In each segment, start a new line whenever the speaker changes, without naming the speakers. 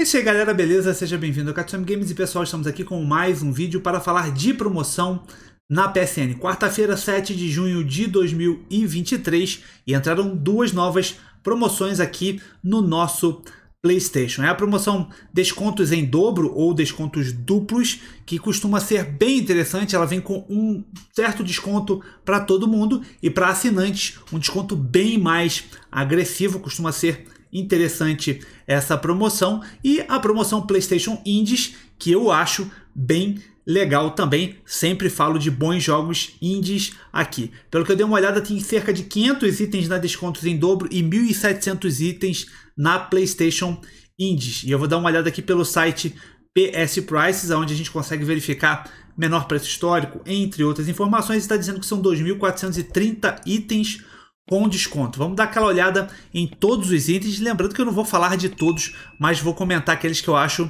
E é aí, galera, beleza? Seja bem-vindo ao Katsumi Games e pessoal, estamos aqui com mais um vídeo para falar de promoção na PSN. Quarta-feira, 7 de junho de 2023, e entraram duas novas promoções aqui no nosso PlayStation. É a promoção descontos em dobro ou descontos duplos, que costuma ser bem interessante. Ela vem com um certo desconto para todo mundo e para assinantes, um desconto bem mais agressivo, costuma ser interessante essa promoção. E a promoção PlayStation Indies, que eu acho bem legal também. Sempre falo de bons jogos indies aqui. Pelo que eu dei uma olhada, tem cerca de 500 itens na descontos em dobro e 1.700 itens na PlayStation Indies. E eu vou dar uma olhada aqui pelo site PS Prices, onde a gente consegue verificar menor preço histórico, entre outras informações. Está dizendo que são 2.430 itens com desconto. Vamos dar aquela olhada em todos os itens, lembrando que eu não vou falar de todos, mas vou comentar aqueles que eu acho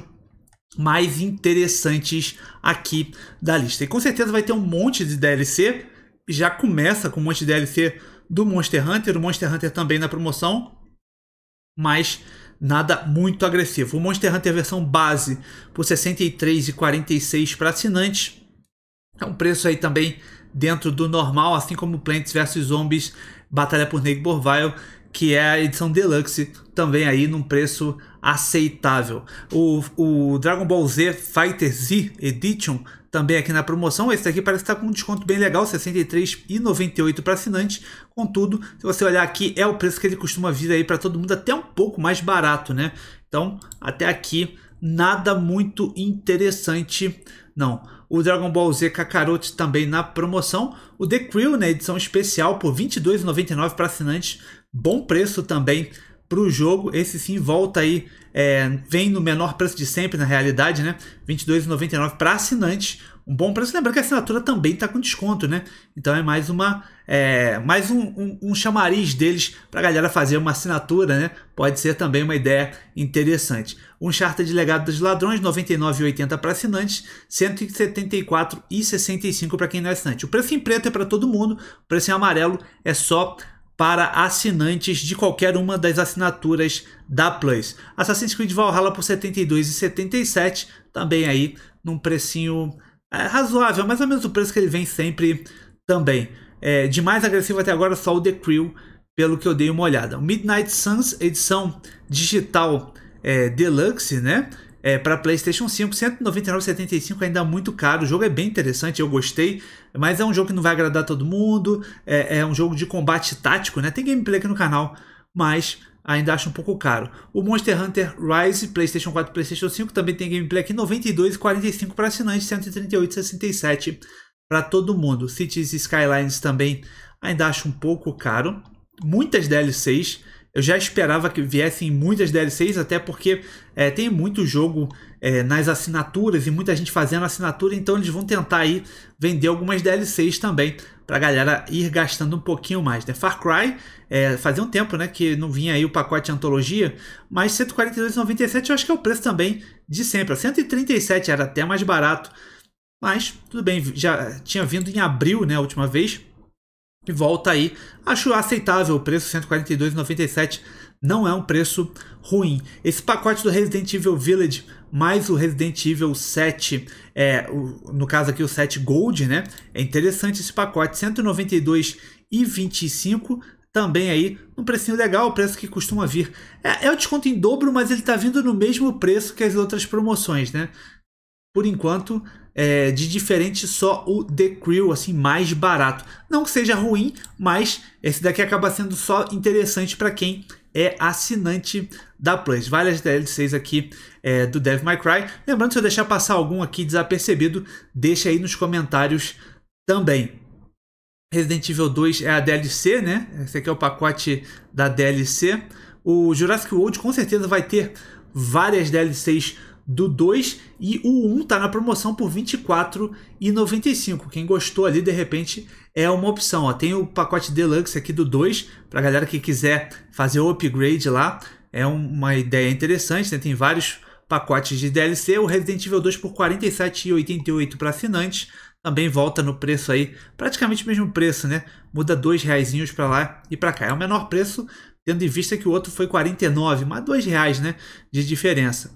mais interessantes aqui da lista. E com certeza vai ter um monte de DLC, já começa com um monte de DLC do Monster Hunter, o Monster Hunter também na promoção, mas nada muito agressivo. O Monster Hunter versão base por R$ 63,46 para assinantes. É um preço aí também dentro do normal, assim como Plants vs Zombies Batalha por Nate Borvile, que é a edição deluxe, também aí num preço aceitável. O, o Dragon Ball Z Fighter Z Edition também aqui na promoção. Esse aqui parece estar tá com um desconto bem legal, R$ 63,98 para assinante. Contudo, se você olhar aqui, é o preço que ele costuma vir aí para todo mundo, até um pouco mais barato, né? Então, até aqui, nada muito interessante, não o Dragon Ball Z Kakarot também na promoção, o The Crew na né, edição especial por R$ 22,99 para assinantes, bom preço também para o jogo. Esse sim volta aí, é, vem no menor preço de sempre na realidade, né? R$ 22,99 para assinantes um bom preço. Lembrando que a assinatura também está com desconto, né? Então é mais uma é, mais um, um, um, chamariz deles para a galera fazer uma assinatura, né? Pode ser também uma ideia interessante. Um charter de legado dos ladrões, R$ 99,80 para assinantes, R$ 174,65 para quem não é assinante. O preço em preto é para todo mundo, o preço em amarelo é só para assinantes de qualquer uma das assinaturas da Plus. Assassin's Creed Valhalla por R$ 72,77, também aí num precinho é razoável, mas ao mesmo preço que ele vem sempre também. É, de mais agressivo até agora, só o The Crew, pelo que eu dei uma olhada. O Midnight Suns, edição digital é, deluxe, né? É, para PlayStation 5, 199,75 ainda muito caro. O jogo é bem interessante, eu gostei, mas é um jogo que não vai agradar todo mundo. É, é um jogo de combate tático, né? Tem gameplay aqui no canal, mas ainda acho um pouco caro. O Monster Hunter Rise, PlayStation 4 e PlayStation 5 também tem gameplay aqui 92 e 45 para assinantes, 138 67 para todo mundo. Cities Skylines também ainda acho um pouco caro. Muitas DLCs, eu já esperava que viessem muitas DLCs, até porque é, tem muito jogo é, nas assinaturas e muita gente fazendo assinatura, então eles vão tentar aí vender algumas DLCs também para a galera ir gastando um pouquinho mais. Né? Far Cry, é, fazia um tempo né, que não vinha aí o pacote de antologia, mas 142,97 eu acho que é o preço também de sempre. 137 era até mais barato, mas tudo bem, já tinha vindo em abril né, a última vez. E volta aí. Acho aceitável o preço, 142,97 não é um preço ruim. Esse pacote do Resident Evil Village mais o Resident Evil 7, é, o, no caso aqui o 7 Gold, né? É interessante esse pacote, 192 e 25 também aí um precinho legal, o preço que costuma vir. É, é o desconto em dobro, mas ele está vindo no mesmo preço que as outras promoções, né? Por enquanto, é, de diferente só o The Crew, assim, mais barato. Não que seja ruim, mas esse daqui acaba sendo só interessante para quem é assinante da Plus. Várias DLCs aqui é, do Dev My Cry. Lembrando, se eu deixar passar algum aqui desapercebido, deixa aí nos comentários também. Resident Evil 2 é a DLC, né? Esse aqui é o pacote da DLC. O Jurassic World com certeza vai ter várias DLCs do 2 e o 1 tá na promoção por R$ 24,95. Quem gostou ali, de repente, é uma opção. Ó. Tem o pacote Deluxe aqui do 2 para galera que quiser fazer o upgrade lá é uma ideia interessante, né? tem vários pacotes de DLC. O Resident Evil 2 por R$ 47,88 para assinantes também volta no preço aí, praticamente o mesmo preço, né? Muda dois 2,00 para lá e para cá. É o menor preço, tendo em vista que o outro foi 49, mas dois reais, né, de diferença.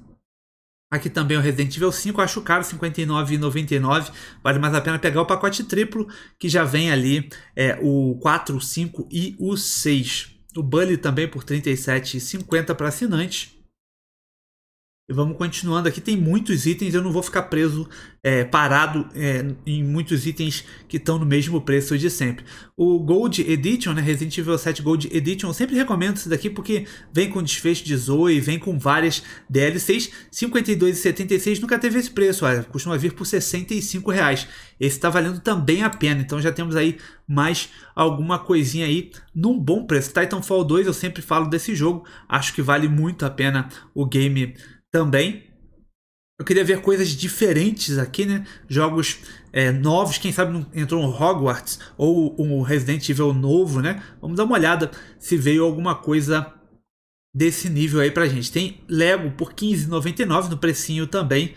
Aqui também o Resident Evil 5, acho caro, R$ 59,99. Vale mais a pena pegar o pacote triplo, que já vem ali é, o 4, o 5 e o 6. O Bully também por R$ 37,50 para assinante. E vamos continuando aqui. Tem muitos itens, eu não vou ficar preso, é, parado é, em muitos itens que estão no mesmo preço de sempre. O Gold Edition, né, Resident Evil 7 Gold Edition, eu sempre recomendo esse daqui porque vem com desfecho de Zoe, vem com várias DLCs. 52 52,76 76 nunca teve esse preço, ó, costuma vir por 65 reais. Esse está valendo também a pena, então já temos aí mais alguma coisinha aí num bom preço. Titanfall 2 eu sempre falo desse jogo, acho que vale muito a pena o game também. Eu queria ver coisas diferentes aqui, né? Jogos é, novos, quem sabe entrou um Hogwarts ou um Resident Evil novo, né? Vamos dar uma olhada se veio alguma coisa desse nível aí pra gente. Tem Lego por R$15,99 no precinho também,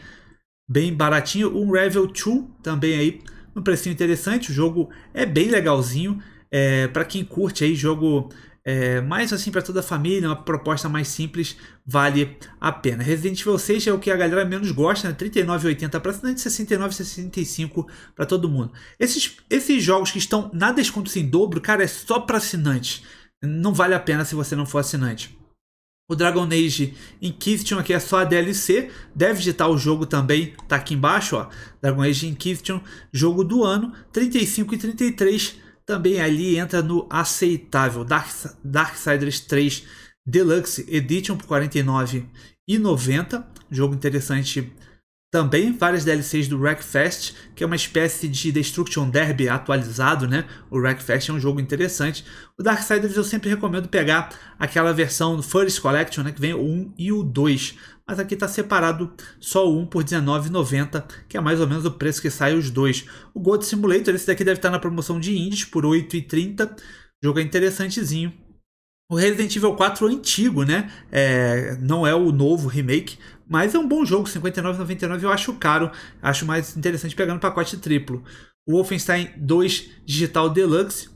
bem baratinho. Um Revel 2 também aí no precinho interessante. O jogo é bem legalzinho. É, para quem curte aí jogo é, mas assim, para toda a família, uma proposta mais simples vale a pena. Resident Evil 6 é o que a galera menos gosta, né? 39,80 para assinante, 69,65 para todo mundo. Esses, esses jogos que estão na desconto sem assim, dobro, cara, é só para assinante. Não vale a pena se você não for assinante. O Dragon Age Inquisition aqui é só a DLC, deve digitar o jogo também, tá aqui embaixo, ó. Dragon Age Inquisition, jogo do ano, 35 e 33 também ali entra no aceitável Dark, Darksiders 3 Deluxe Edition por R$ 49,90. Jogo interessante também várias DLCs do Wreckfest, que é uma espécie de Destruction Derby atualizado, né? O Wreckfest é um jogo interessante. O Darksiders eu sempre recomendo pegar aquela versão do First Collection, né? Que vem o 1 e o 2 mas aqui está separado só um por R$19,90, que é mais ou menos o preço que sai os dois. O Gold Simulator, esse daqui deve estar tá na promoção de indies por R$8,30, jogo é interessantezinho. O Resident Evil 4 é antigo, né? É, não é o novo remake, mas é um bom jogo, 59,99 eu acho caro, acho mais interessante pegar no pacote triplo. O Wolfenstein 2 Digital Deluxe,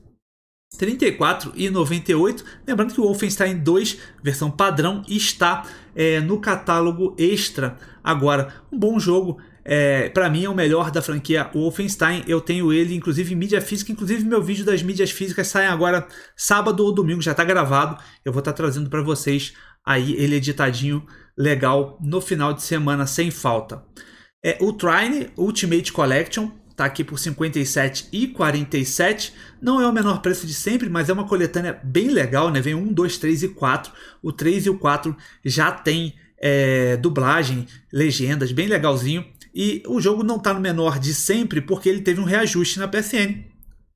34 e 98. Lembrando que o Wolfenstein 2, versão padrão, está é, no catálogo extra agora. Um bom jogo. É, para mim é o melhor da franquia Wolfenstein. Eu tenho ele, inclusive, em mídia física. Inclusive, meu vídeo das mídias físicas sai agora sábado ou domingo, já está gravado. Eu vou estar tá trazendo para vocês aí ele editadinho legal no final de semana, sem falta. É, o Trine Ultimate Collection tá aqui por R$ 57,47. Não é o menor preço de sempre, mas é uma coletânea bem legal, né? Vem 1, 2, 3 e 4. O 3 e o 4 já tem é, dublagem, legendas, bem legalzinho. E o jogo não tá no menor de sempre porque ele teve um reajuste na PSN.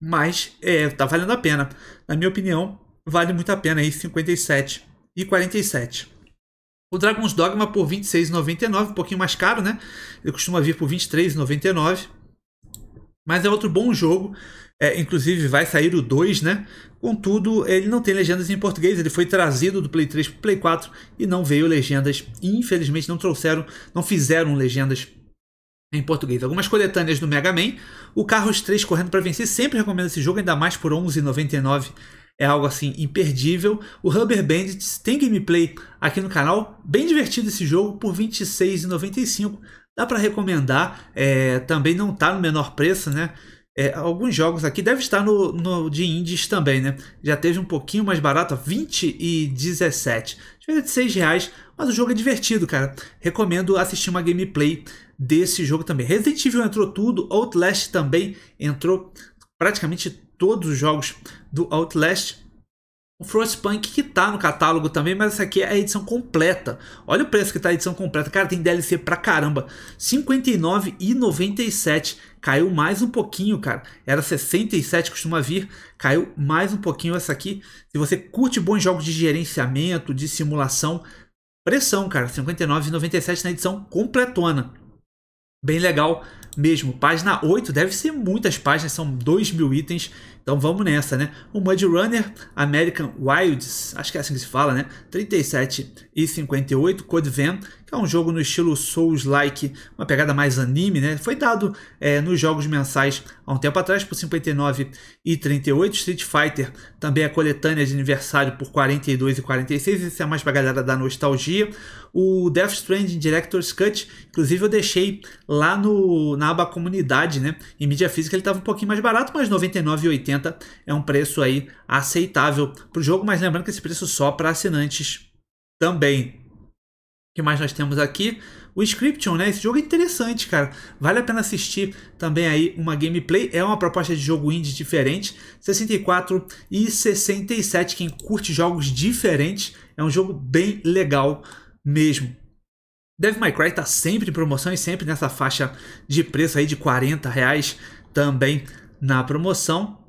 Mas é, tá valendo a pena. Na minha opinião, vale muito a pena aí, 57 e 47. O Dragon's Dogma por 26,99, um pouquinho mais caro, né? Ele costuma vir por 23,99. Mas é outro bom jogo. É, inclusive vai sair o 2, né? Contudo, ele não tem legendas em português, ele foi trazido do Play 3 para o Play 4 e não veio legendas. Infelizmente não trouxeram, não fizeram legendas em português. Algumas coletâneas do Mega Man, o Carros 3 correndo para vencer, sempre recomendo esse jogo, ainda mais por 11,99. É algo assim imperdível. O Rubber Bandits tem gameplay aqui no canal, bem divertido esse jogo por 26,95 Dá para recomendar, é, também não está no menor preço, né? É, alguns jogos aqui devem estar no, no de indies também, né? Já teve um pouquinho mais barato, R$ e 17. É de R$ reais, mas o jogo é divertido, cara. Recomendo assistir uma gameplay desse jogo também. Resident Evil entrou tudo, Outlast também entrou praticamente todos os jogos do Outlast um Frostpunk que tá no catálogo também, mas essa aqui é a edição completa. Olha o preço que tá a edição completa. Cara, tem DLC pra caramba. R$59,97. Caiu mais um pouquinho, cara. Era 67, costuma vir. Caiu mais um pouquinho essa aqui. Se você curte bons jogos de gerenciamento, de simulação, pressão, cara. R$59,97 na edição completona. Bem legal mesmo. Página 8, deve ser muitas páginas, são 2 mil itens. Então vamos nessa, né? O Mud Runner American Wilds, acho que é assim que se fala, né? 37 e 58, Code Vein, que é um jogo no estilo Souls-like, uma pegada mais anime, né? Foi dado é, nos jogos mensais há um tempo atrás por 59 e 38. Street Fighter também é coletânea de aniversário por 42 e 46. Isso é mais pra galera da nostalgia. O Death Stranding Director's Cut, inclusive eu deixei lá no, na aba comunidade, né? Em mídia física ele estava um pouquinho mais barato, mas 99,80 é um preço aí aceitável para o jogo, mas lembrando que esse preço é só para assinantes também. O que mais nós temos aqui? O Inscription, né? Esse jogo é interessante, cara. Vale a pena assistir também aí uma gameplay. É uma proposta de jogo indie diferente. 64 e 67. Quem curte jogos diferentes, é um jogo bem legal mesmo. Devil May Cry tá sempre em promoção e sempre nessa faixa de preço aí de 40 reais também na promoção.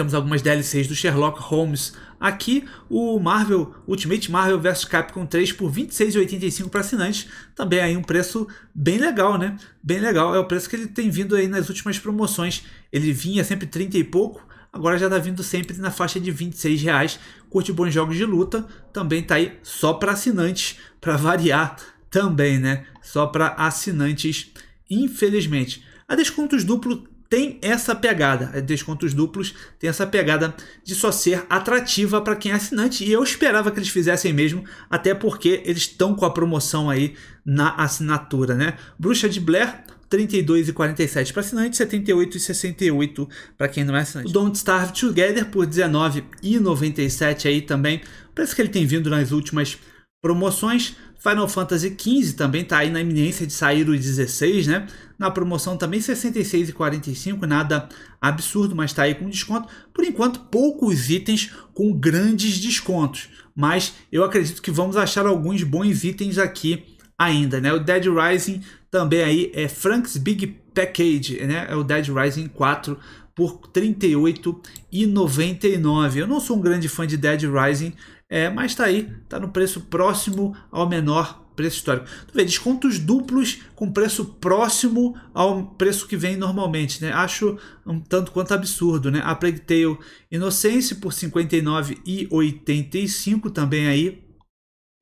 Temos algumas DLCs do Sherlock Holmes. Aqui, o Marvel Ultimate Marvel vs Capcom 3 por R$ 26,85 para assinantes. Também aí um preço bem legal, né? Bem legal. É o preço que ele tem vindo aí nas últimas promoções. Ele vinha sempre 30 e pouco, agora já está vindo sempre na faixa de 26 reais. Curte bons jogos de luta, também está aí só para assinantes, para variar também, né? Só para assinantes, infelizmente. A descontos duplo tem essa pegada, é, descontos duplos, tem essa pegada de só ser atrativa para quem é assinante. E eu esperava que eles fizessem mesmo, até porque eles estão com a promoção aí na assinatura, né? Bruxa de Blair, 32,47 para assinante, 78,68 para quem não é assinante. O Don't Starve Together por 19,97 aí também. Parece que ele tem vindo nas últimas promoções. Final Fantasy XV também está aí na iminência de sair o 16, né? Na promoção também 66,45, nada absurdo, mas está aí com desconto. Por enquanto, poucos itens com grandes descontos, mas eu acredito que vamos achar alguns bons itens aqui ainda, né? O Dead Rising também aí é Frank's Big Package, né? É o Dead Rising 4 por R$ 38,99. Eu não sou um grande fã de Dead Rising, é, mas está aí, está no preço próximo ao menor preço histórico. Tu vê, descontos duplos com preço próximo ao preço que vem normalmente, né? Acho um tanto quanto absurdo, né? A Plague Tale Inocência por 59,85 também aí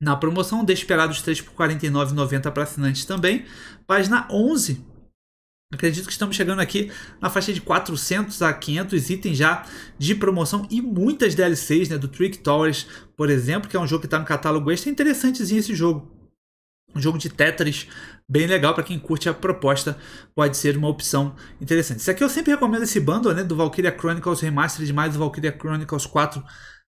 na promoção. Desperados 3 por 49,90 para assinantes também. Página 11 Acredito que estamos chegando aqui na faixa de 400 a 500 itens já de promoção e muitas DLCs, né, do Trick Towers, por exemplo, que é um jogo que está no catálogo extra, é interessantezinho esse jogo. Um jogo de Tetris bem legal para quem curte a proposta, pode ser uma opção interessante. Isso aqui eu sempre recomendo esse bundle, né, do Valkyria Chronicles Remastered mais o Valkyria Chronicles 4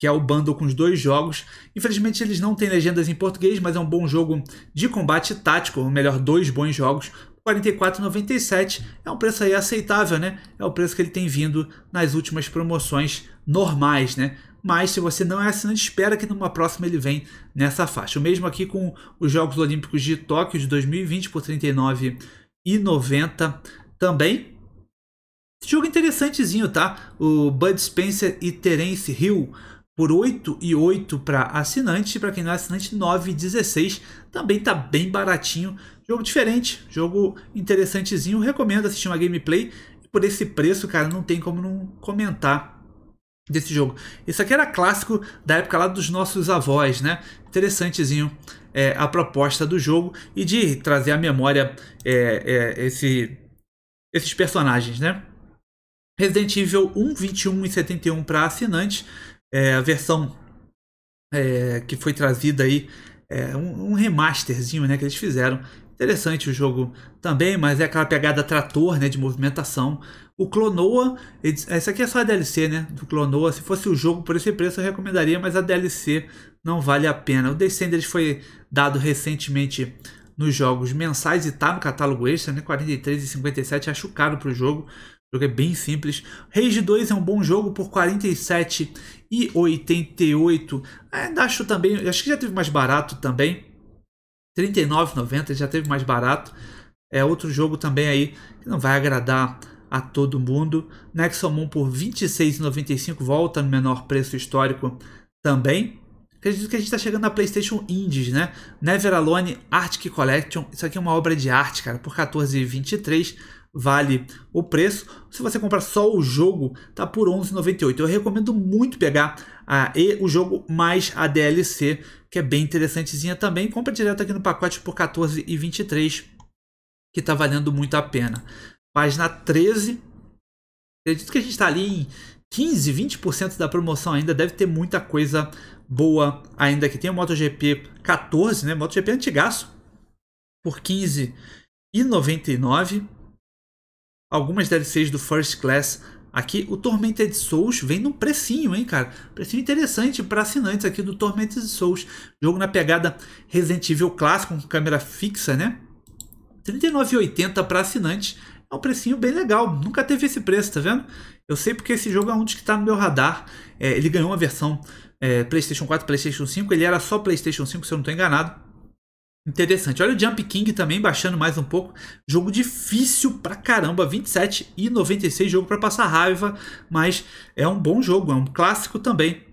que é o bundle com os dois jogos. Infelizmente eles não têm legendas em português, mas é um bom jogo de combate tático, ou melhor, dois bons jogos 44,97 é um preço aí aceitável, né? É o preço que ele tem vindo nas últimas promoções normais, né? Mas se você não é assinante, espera que numa próxima ele vem nessa faixa. O mesmo aqui com os Jogos Olímpicos de Tóquio de 2020 por 39,90 também. jogo interessantezinho, tá? O Bud Spencer e Terence Hill por 8 e para assinante, para quem não é assinante 9 também tá bem baratinho Jogo diferente, jogo interessantezinho. Recomendo assistir uma gameplay. Por esse preço, cara, não tem como não comentar desse jogo. Isso aqui era clássico da época lá dos nossos avós, né? Interessantezinho é, a proposta do jogo e de trazer à memória é, é, esse, esses personagens, né? Resident Evil 1, 21 e 71 para assinantes. É, a versão é, que foi trazida aí, é, um, um, remasterzinho né, que eles fizeram Interessante o jogo também, mas é aquela pegada trator, né, de movimentação. O Clonoa, essa aqui é só a DLC, né, do Clonoa. Se fosse o jogo por esse preço eu recomendaria, mas a DLC não vale a pena. O Descenders foi dado recentemente nos jogos mensais e tá no catálogo extra, né, 43 e 57, acho caro pro jogo. O jogo é bem simples. Rage 2 é um bom jogo por 47 e 88. Ainda acho também, acho que já teve mais barato também 39,90 já teve mais barato. É outro jogo também aí que não vai agradar a todo mundo. Nexomon por 26,95 volta no menor preço histórico também. Acredito que a gente está chegando na PlayStation Indies, né? Never Alone Arctic Collection. Isso aqui é uma obra de arte, cara. Por 14,23 vale o preço. Se você comprar só o jogo, tá por 11,98. Eu recomendo muito pegar a ah, e o jogo mais a DLC que é bem interessantezinha também. Compra direto aqui no pacote por 14,23, que está valendo muito a pena. Página 13. Acredito que a gente está ali em 15, 20% da promoção ainda. Deve ter muita coisa boa ainda que tem o MotoGP 14, né? MotoGP antigaço por 15 e 99. Algumas DLCs do First Class Aqui o Tormented Souls vem num precinho, hein, cara? Precinho interessante para assinantes aqui do Tormented Souls. Jogo na pegada Resident Evil clássico, com câmera fixa, né? R$39,80 39,80 para assinantes. É um precinho bem legal. Nunca teve esse preço, tá vendo? Eu sei porque esse jogo é um dos que está no meu radar. É, ele ganhou uma versão é, PlayStation 4, PlayStation 5. Ele era só PlayStation 5, se eu não estou enganado Interessante. Olha o Jump King também baixando mais um pouco. Jogo difícil pra caramba, 27 e 96 jogo para passar raiva, mas é um bom jogo, é um clássico também.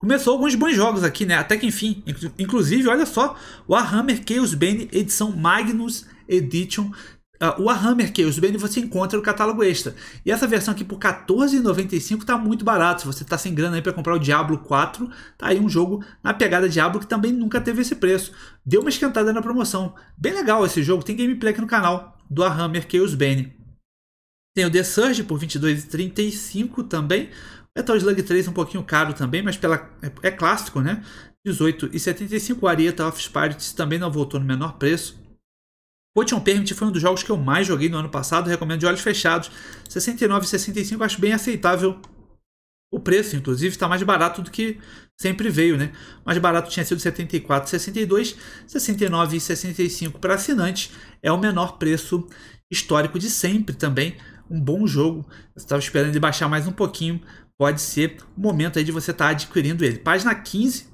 Começou alguns bons jogos aqui, né? Até que enfim. Inclusive, olha só, Warhammer Chaos Bane edição Magnus Edition uh, ah, Warhammer Bane você encontra no catálogo extra. E essa versão aqui por R$14,95 está muito barato. Se você está sem grana aí para comprar o Diablo 4, tá aí um jogo na pegada Diablo que também nunca teve esse preço. Deu uma esquentada na promoção. Bem legal esse jogo, tem gameplay aqui no canal do Warhammer Bane. Tem o The Surge por 22,35 também. Metal Slug 3 um pouquinho caro também, mas pela, é, é clássico, né? 18,75. Arieta of Spirits também não voltou no menor preço. Potion Permit foi um dos jogos que eu mais joguei no ano passado, recomendo de olhos fechados. 69,65 acho bem aceitável o preço, inclusive, está mais barato do que sempre veio, né? Mais barato tinha sido 74,62, 69,65 para assinantes é o menor preço histórico de sempre também. Um bom jogo. estava esperando ele baixar mais um pouquinho. Pode ser o momento aí de você estar tá adquirindo ele. Página 15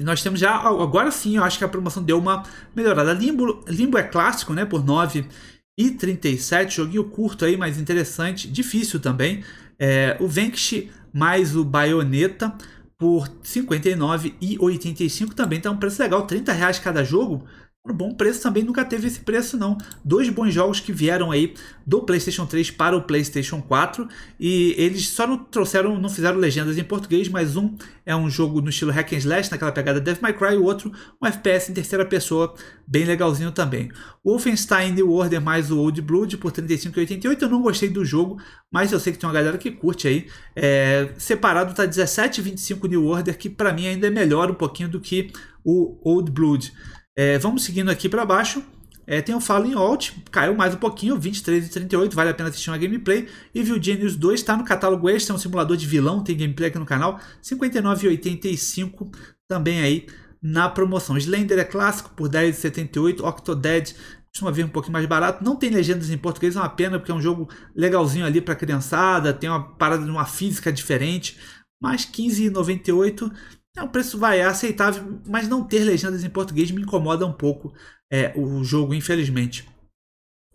e nós temos já, agora sim, eu acho que a promoção deu uma melhorada. Limbo, Limbo é clássico, né? Por 9,37. e joguinho curto aí, mas interessante, difícil também. É, o Venkish mais o Bayonetta por 59 e 85 também tá um preço legal, 30 reais cada jogo. Um bom preço também nunca teve esse preço não. Dois bons jogos que vieram aí do PlayStation 3 para o PlayStation 4 e eles só não trouxeram, não fizeram legendas em português, mas um é um jogo no estilo hack and slash, naquela pegada Death May Cry, e o outro um FPS em terceira pessoa, bem legalzinho também. O Wolfenstein New Order mais o Old Blood por 35,88, eu não gostei do jogo, mas eu sei que tem uma galera que curte aí. É, separado tá 17,25 New Order, que para mim ainda é melhor um pouquinho do que o Old Blood. É, vamos seguindo aqui para baixo. É, tem o Fallen Alt, caiu mais um pouquinho, 23 e 38, vale a pena assistir uma gameplay. E Evil Genius 2 está no catálogo extra, é um simulador de vilão, tem gameplay aqui no canal, 59,85 também aí na promoção. Slender é clássico por 10,78, Octodad costuma vir um pouquinho mais barato. Não tem legendas em português, é uma pena, porque é um jogo legalzinho ali para criançada, tem uma parada de uma física diferente, mas 15,98 é um preço vai aceitável, mas não ter legendas em português me incomoda um pouco é, o jogo, infelizmente.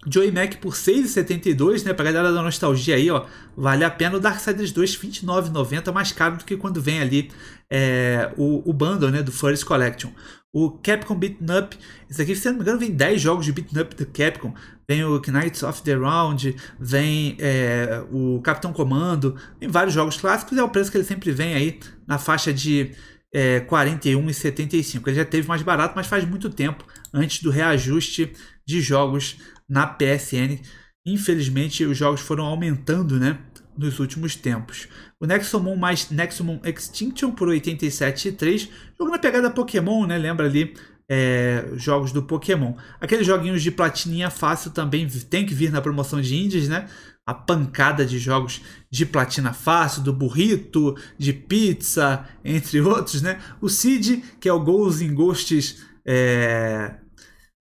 Joey Mac por 6,72, né? Pra galera da nostalgia aí, ó. Vale a pena. O Darksiders 2, 29,90, mais caro do que quando vem ali é, o, o bundle, né? Do First Collection. O Capcom Beaten Up, isso aqui, se não me engano, vem 10 jogos de Beaten Up do Capcom. Vem o Knights of the Round, vem é, o Capitão Comando, vem vários jogos clássicos. É o preço que ele sempre vem aí na faixa de é, 41,75. Ele já teve mais barato, mas faz muito tempo antes do reajuste de jogos na PSN. Infelizmente, os jogos foram aumentando, né? nos últimos tempos. O Nexomon mais Nexomon Extinction por 87,3, jogo na pegada Pokémon, né? Lembra ali é, jogos do Pokémon. Aqueles joguinhos de platininha fácil também tem que vir na promoção de indies, né? A pancada de jogos de platina fácil, do burrito, de pizza, entre outros, né? O Cid, que é o Goals in Ghosts é,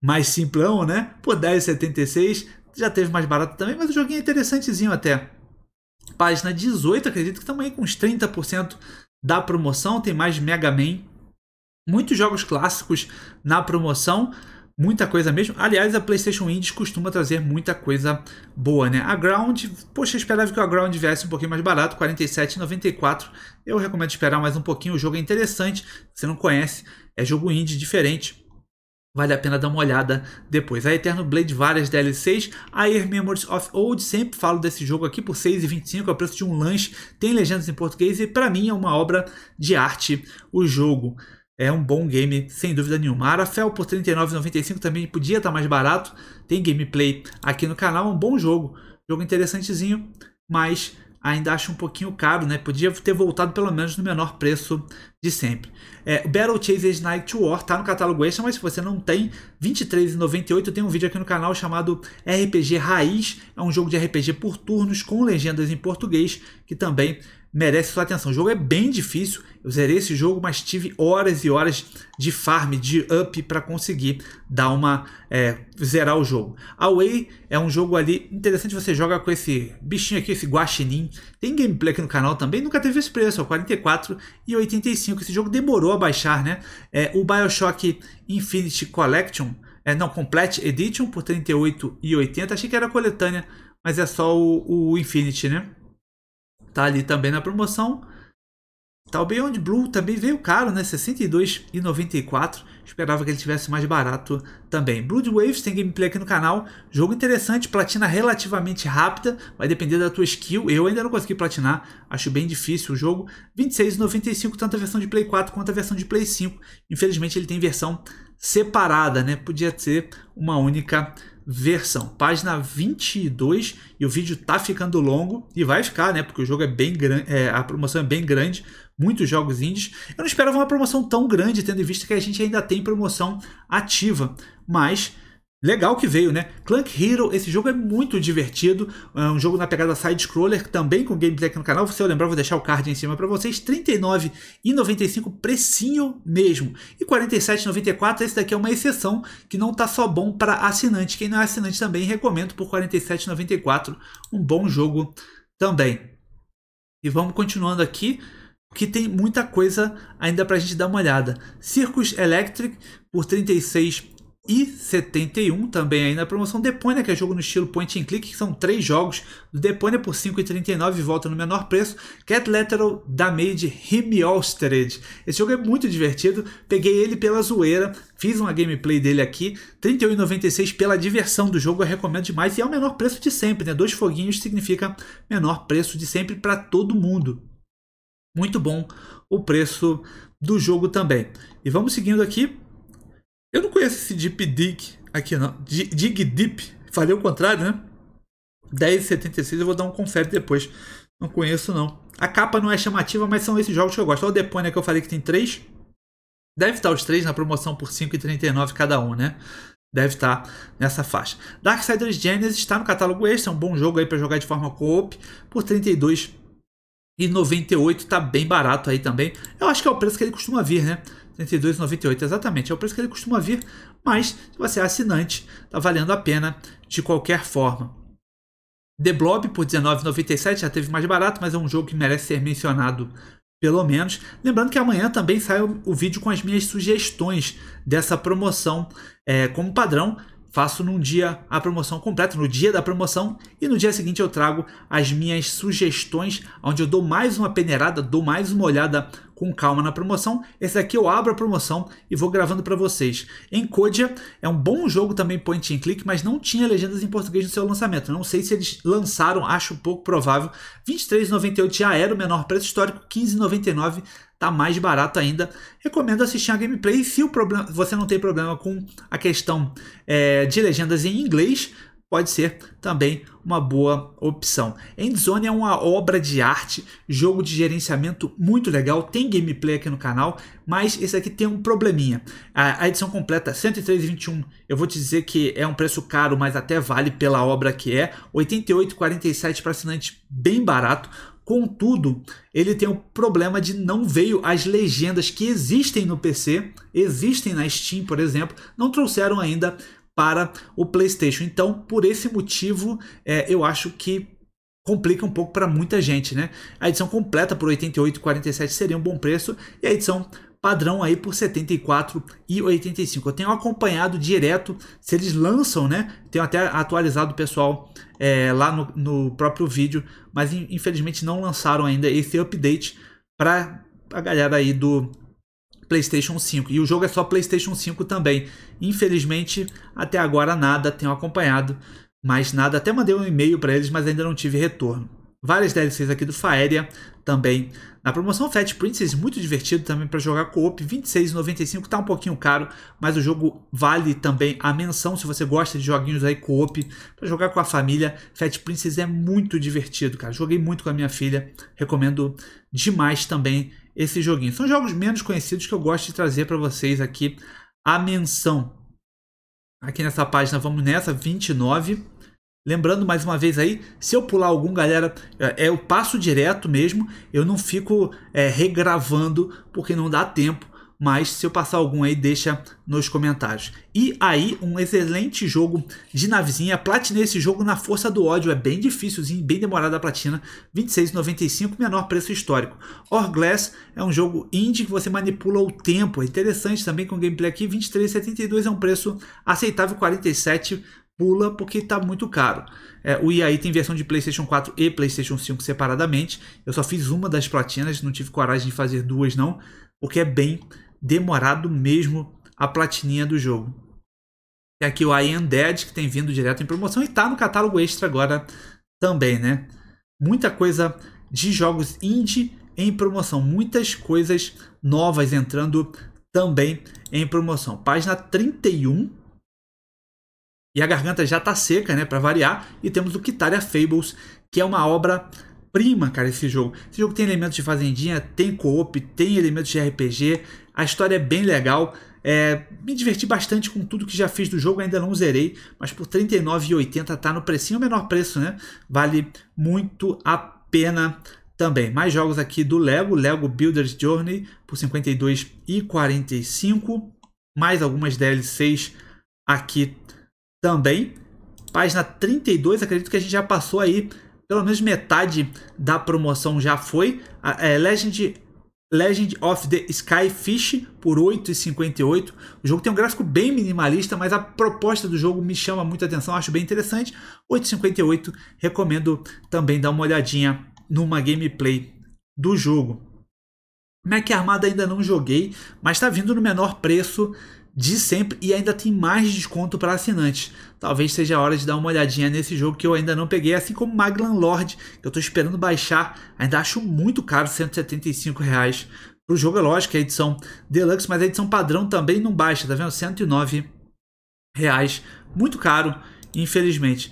mais simplão, né? Por 10,76 já teve mais barato também, mas o joguinho é interessantezinho até página 18, acredito que também com uns 30% da promoção, tem mais Mega Man, muitos jogos clássicos na promoção, muita coisa mesmo. Aliás, a PlayStation Indies costuma trazer muita coisa boa, né? A Ground, poxa, eu esperava que a Ground viesse um pouquinho mais barato, R$ 47,94. Eu recomendo esperar mais um pouquinho, o jogo é interessante, se não conhece, é jogo indie diferente Vale a pena dar uma olhada depois. A Eterno Blade, várias DLCs. A Air Memories of Old, sempre falo desse jogo aqui por 6,25, a é preço de um lanche. Tem legendas em português e para mim é uma obra de arte o jogo. É um bom game, sem dúvida nenhuma. Arafel por R$ 39,95 também podia estar mais barato. Tem gameplay aqui no canal, é um bom jogo. Jogo interessantezinho, mas ainda acho um pouquinho caro, né? Podia ter voltado pelo menos no menor preço de sempre. É, Battle Chasers Night War tá no catálogo extra, mas se você não tem, R$23,98 tem um vídeo aqui no canal chamado RPG Raiz, é um jogo de RPG por turnos com legendas em português, que também merece sua atenção. O jogo é bem difícil. Eu zerei esse jogo, mas tive horas e horas de farm, de up para conseguir dar uma é, zerar o jogo. Away é um jogo ali interessante. Você joga com esse bichinho aqui, esse guaxinim. Tem gameplay aqui no canal também. Nunca teve esse preço, ó, 44 e 85. Esse jogo demorou a baixar, né? É, o Bioshock Infinity Collection, é, não Complete Edition por 38 e 80. Achei que era coletânea, mas é só o, o Infinity, né? tá ali também na promoção. Tal tá Beyond Blue também veio caro, né? 62,94. Esperava que ele tivesse mais barato também. Blood Waves tem gameplay aqui no canal. Jogo interessante, platina relativamente rápida. Vai depender da tua skill. Eu ainda não consegui platinar. Acho bem difícil o jogo. 26,95, tanto a versão de Play 4 quanto a versão de Play 5. Infelizmente ele tem versão separada, né? Podia ser uma única versão, página 22, e o vídeo tá ficando longo e vai ficar, né? Porque o jogo é bem grande, é, a promoção é bem grande, muitos jogos indies. Eu não esperava uma promoção tão grande, tendo em vista que a gente ainda tem promoção ativa, mas Legal que veio, né? Clank Hero, esse jogo é muito divertido, é um jogo na pegada side-scroller, também com gameplay aqui no canal, se eu lembrar vou deixar o card em cima para vocês, R$39,95, precinho mesmo, e R$47,94, esse daqui é uma exceção, que não tá só bom para assinante, quem não é assinante também recomendo por R$47,94, um bom jogo também. E vamos continuando aqui, que tem muita coisa ainda para a gente dar uma olhada. Circus Electric por 36 e 71 também aí na promoção Deponia, né, que é jogo no estilo point and click, que são três jogos do Deponia é por 5,39 e volta no menor preço, Cat Lateral da Made Him Esse jogo é muito divertido, peguei ele pela zoeira, fiz uma gameplay dele aqui, 31,96 pela diversão do jogo, eu recomendo demais e é o menor preço de sempre, né? Dois foguinhos significa menor preço de sempre para todo mundo. Muito bom o preço do jogo também. E vamos seguindo aqui eu não conheço esse Deep Dig aqui não. Dig Deep. Falei o contrário, né? 10,76 eu vou dar um confere depois. Não conheço não. A capa não é chamativa, mas são esses jogos que eu gosto. Olha o Deponia é que eu falei que tem 3. Deve estar os 3 na promoção por 5,39 cada um, né? Deve estar nessa faixa. Darksiders Genesis está no catálogo extra, é um bom jogo aí para jogar de forma co-op por R$ e 98 tá bem barato aí também. Eu acho que é o preço que ele costuma vir, né? 32,98 exatamente. É o preço que ele costuma vir, mas se você é assinante, está valendo a pena de qualquer forma. The Blob por R$19,97 já teve mais barato, mas é um jogo que merece ser mencionado pelo menos. Lembrando que amanhã também sai o, o vídeo com as minhas sugestões dessa promoção. É, como padrão, faço num dia a promoção completa, no dia da promoção, e no dia seguinte eu trago as minhas sugestões, onde eu dou mais uma peneirada, dou mais uma olhada com calma na promoção. Esse aqui eu abro a promoção e vou gravando para vocês. Encodia é um bom jogo também point and click, mas não tinha legendas em português no seu lançamento. Não sei se eles lançaram, acho pouco provável. 23,98 já era o menor preço histórico, 15,99 tá mais barato ainda. Recomendo assistir a gameplay. Se o problema, você não tem problema com a questão é, de legendas em inglês, pode ser também uma boa opção. Endzone é uma obra de arte, jogo de gerenciamento muito legal, tem gameplay aqui no canal, mas esse aqui tem um probleminha. A, edição completa 103,21, eu vou te dizer que é um preço caro, mas até vale pela obra que é. 88,47 para assinante, bem barato. Contudo, ele tem o problema de não veio as legendas que existem no PC, existem na Steam, por exemplo, não trouxeram ainda para o PlayStation. Então, por esse motivo, é, eu acho que complica um pouco para muita gente, né? A edição completa por 88,47 seria um bom preço e a edição padrão aí por 74 e 85. Eu tenho acompanhado direto se eles lançam, né? Tenho até atualizado o pessoal é, lá no, no, próprio vídeo, mas infelizmente não lançaram ainda esse update para a galera aí do PlayStation 5. E o jogo é só PlayStation 5 também. Infelizmente, até agora nada, tenho acompanhado, mas nada. Até mandei um e-mail para eles, mas ainda não tive retorno várias DLCs aqui do Faeria, também. Na promoção Fat Princess, muito divertido também para jogar co-op, 26,95, tá um pouquinho caro, mas o jogo vale também a menção se você gosta de joguinhos aí co-op, para jogar com a família. Fat Princess é muito divertido, cara. Joguei muito com a minha filha, recomendo demais também esse joguinho. São jogos menos conhecidos que eu gosto de trazer para vocês aqui a menção. Aqui nessa página, vamos nessa, 29. Lembrando mais uma vez aí, se eu pular algum, galera, é o é, passo direto mesmo. Eu não fico é, regravando porque não dá tempo. Mas se eu passar algum aí, deixa nos comentários. E aí, um excelente jogo de navezinha. Platinei esse jogo na força do ódio. É bem difícilzinho, bem demorada a platina. 26,95, menor preço histórico. Orglass é um jogo indie que você manipula o tempo. É interessante também com o gameplay aqui. 23,72 é um preço aceitável. 47 pula porque está muito caro. É, o IAI tem versão de PlayStation 4 e PlayStation 5 separadamente. Eu só fiz uma das platinas, não tive coragem de fazer duas não, porque é bem demorado mesmo a platininha do jogo. Tem aqui o I Am Dead, que tem vindo direto em promoção e está no catálogo extra agora também, né? Muita coisa de jogos indie em promoção, muitas coisas novas entrando também em promoção. Página 31 e a garganta já tá seca, né, para variar. E temos o Kitaria Fables, que é uma obra prima, cara, esse jogo. Esse jogo tem elementos de fazendinha, tem co-op, tem elementos de RPG. A história é bem legal. É, me diverti bastante com tudo que já fiz do jogo, ainda não zerei, mas por R$39,80 tá no precinho, o menor preço, né? Vale muito a pena também. Mais jogos aqui do Lego, Lego Builder's Journey por R$52,45, mais algumas DL6 aqui também. Página 32, acredito que a gente já passou aí, pelo menos metade da promoção já foi. A, é, Legend Legend of the Skyfish por 8,58. O jogo tem um gráfico bem minimalista, mas a proposta do jogo me chama muita atenção, acho bem interessante. 8,58, recomendo também dar uma olhadinha numa gameplay do jogo. Mac Armada ainda não joguei, mas está vindo no menor preço de sempre e ainda tem mais desconto para assinantes. Talvez seja a hora de dar uma olhadinha nesse jogo que eu ainda não peguei, assim como Maglan Lord, que eu estou esperando baixar. Ainda acho muito caro, R$175,00. reais para o jogo. É lógico, é a edição deluxe, mas a edição padrão também não baixa, tá vendo? R$109,00. reais, muito caro, infelizmente.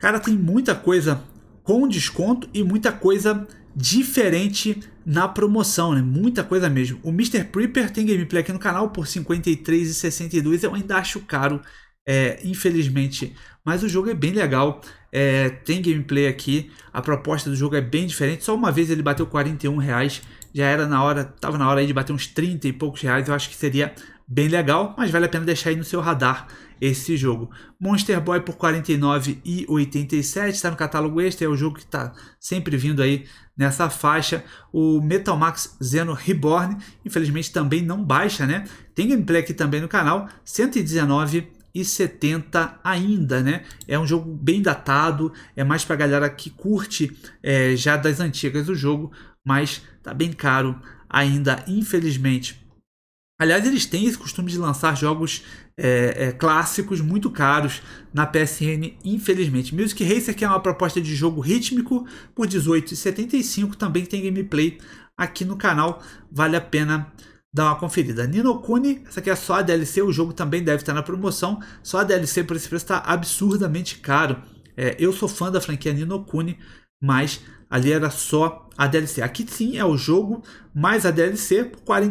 Cara, tem muita coisa com desconto e muita coisa diferente na promoção, né? Muita coisa mesmo. O Mr. Prepper tem gameplay aqui no canal por R$ 53,62. Eu ainda acho caro, é, infelizmente. Mas o jogo é bem legal. É, tem gameplay aqui. A proposta do jogo é bem diferente. Só uma vez ele bateu R$ 41 reais. Já era na hora, tava na hora de bater uns 30 e poucos reais. Eu acho que seria bem legal, mas vale a pena deixar aí no seu radar esse jogo. Monster Boy por R$ e está no catálogo extra, é o jogo que está sempre vindo aí nessa faixa. O Metal Max Zeno Reborn, infelizmente também não baixa, né? Tem gameplay aqui também no canal, 119 e 70 ainda, né? É um jogo bem datado, é mais para galera que curte é, já das antigas o jogo, mas tá bem caro ainda, infelizmente. Aliás, eles têm esse costume de lançar jogos é, é, clássicos muito caros na PSN, infelizmente. Music Racer, que é uma proposta de jogo rítmico por R$18,75, também tem gameplay aqui no canal, vale a pena dar uma conferida. Nino Kuni, essa aqui é só a DLC, o jogo também deve estar na promoção, só a DLC por esse preço está absurdamente caro. É, eu sou fã da franquia Nino Kuni, mas ali era só a DLC. Aqui sim é o jogo mais a DLC por R$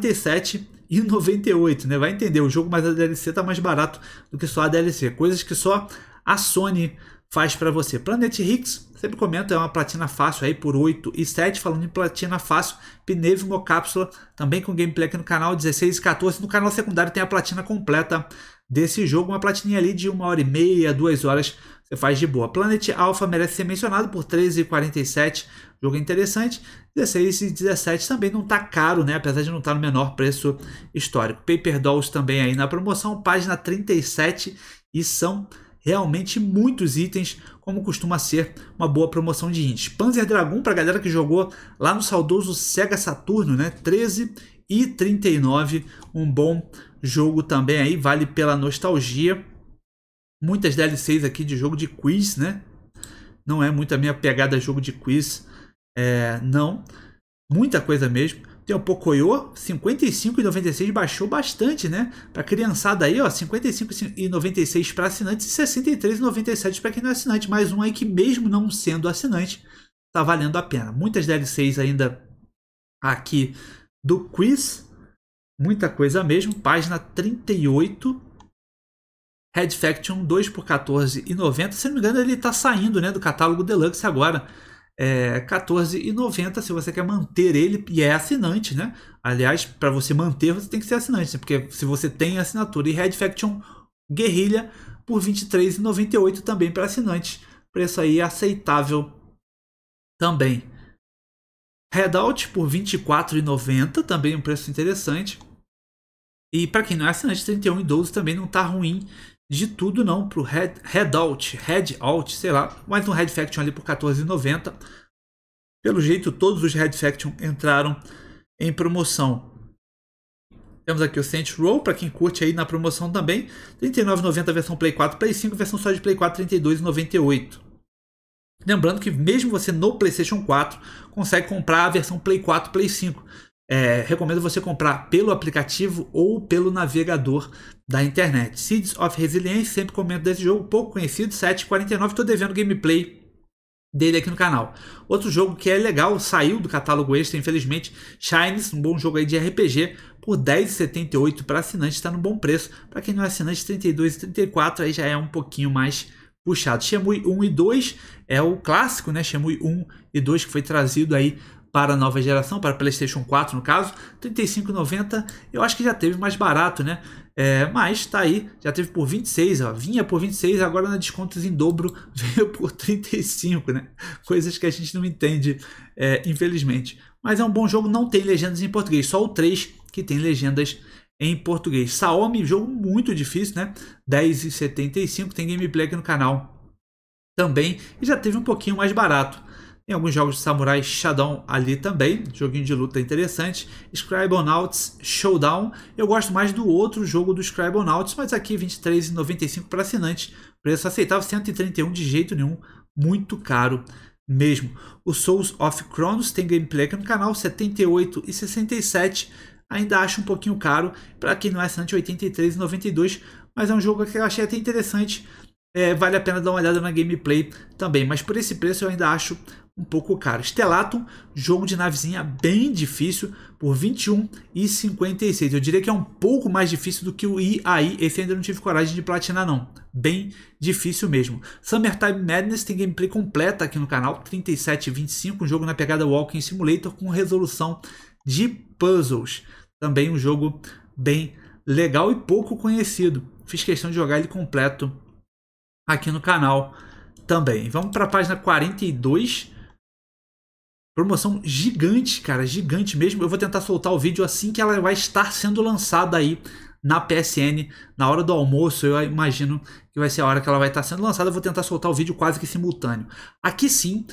e 98, né? Vai entender, o jogo mais a DLC tá mais barato do que só a DLC, coisas que só a Sony faz para você. Planet Hicks, sempre comento, é uma platina fácil aí por 8 e 7, falando em platina fácil, Pineve uma cápsula, também com gameplay aqui no canal 16 e 14, no canal secundário tem a platina completa desse jogo, uma platininha ali de 1 hora e meia, 2 horas, você faz de boa. Planet Alpha merece ser mencionado por 13 e 47, Jogo interessante. 16 e 17 também não está caro, né? Apesar de não estar tá no menor preço histórico. Paper Dolls também aí na promoção, página 37 e são realmente muitos itens, como costuma ser uma boa promoção de indies. Panzer Dragon para a galera que jogou lá no saudoso Sega Saturno, né? 13 e 39, um bom jogo também aí, vale pela nostalgia. Muitas DLCs aqui de jogo de quiz, né? Não é muito a minha pegada jogo de quiz, é, não. Muita coisa mesmo. Tem o Pocoyo, 55,96 baixou bastante, né? para criançada aí, ó, 55,96 para assinante e 63,97 para quem não é assinante. Mais um aí que mesmo não sendo assinante, tá valendo a pena. Muitas DLCs ainda aqui do quiz. Muita coisa mesmo. Página 38. Red Faction 2 por 14,90. Se não me engano, ele tá saindo, né, do catálogo Deluxe agora é, 14,90 se você quer manter ele e é assinante, né? Aliás, para você manter, você tem que ser assinante, né? porque se você tem assinatura e Red Faction Guerrilha por 23,98 também para assinante, preço aí aceitável também. Redout por 24,90 também um preço interessante. E para quem não é assinante, 31 e também não está ruim de tudo não, pro Red, head Out, Red Out, sei lá, mais um Red Faction ali por 14,90. Pelo jeito, todos os Red Faction entraram em promoção. Temos aqui o saint Row, para quem curte aí na promoção também, 39,90 versão Play 4, Play 5 versão só de Play 4, 32,98. Lembrando que mesmo você no PlayStation 4 consegue comprar a versão Play 4, Play 5 é, recomendo você comprar pelo aplicativo ou pelo navegador da internet. Seeds of Resilience, sempre comento desse jogo, pouco conhecido, 7,49, estou devendo gameplay dele aqui no canal. Outro jogo que é legal, saiu do catálogo extra, infelizmente, Shines, um bom jogo aí de RPG, por 10,78 para assinante, está no bom preço. Para quem não é assinante, 32 e 34, aí já é um pouquinho mais puxado. Shemui 1 e 2 é o clássico, né? Shemui 1 e 2 que foi trazido aí para a nova geração, para PlayStation 4 no caso, 35,90 eu acho que já teve mais barato, né? É, mas tá aí, já teve por 26, ó, vinha por 26, agora na descontos em dobro veio por 35, né? Coisas que a gente não entende, é, infelizmente. Mas é um bom jogo, não tem legendas em português, só o 3 que tem legendas em português. Saomi, jogo muito difícil, né? 10,75, tem gameplay aqui no canal também e já teve um pouquinho mais barato. Em alguns jogos de samurai, Shadow ali também, joguinho de luta interessante. Scribonauts Showdown, eu gosto mais do outro jogo do Scribonauts, mas aqui R$23,95 para assinante, preço aceitável, 131 de jeito nenhum, muito caro mesmo. O Souls of Chronos tem gameplay aqui no canal, 78 e 67, ainda acho um pouquinho caro, para quem não é assinante, 83,92, mas é um jogo que eu achei até interessante, é, vale a pena dar uma olhada na gameplay também, mas por esse preço eu ainda acho um pouco caro. Stellatum, jogo de navezinha bem difícil, por 21,56. Eu diria que é um pouco mais difícil do que o IAI. Esse ainda não tive coragem de platinar, não. Bem difícil mesmo. Summertime Madness tem gameplay completa aqui no canal, 37,25. Um jogo na pegada Walking Simulator com resolução de puzzles. Também um jogo bem legal e pouco conhecido. Fiz questão de jogar ele completo aqui no canal também. Vamos para a página 42 Promoção gigante, cara, gigante mesmo. Eu vou tentar soltar o vídeo assim que ela vai estar sendo lançada aí na PSN, na hora do almoço, eu imagino que vai ser a hora que ela vai estar sendo lançada. Eu vou tentar soltar o vídeo quase que simultâneo. Aqui sim,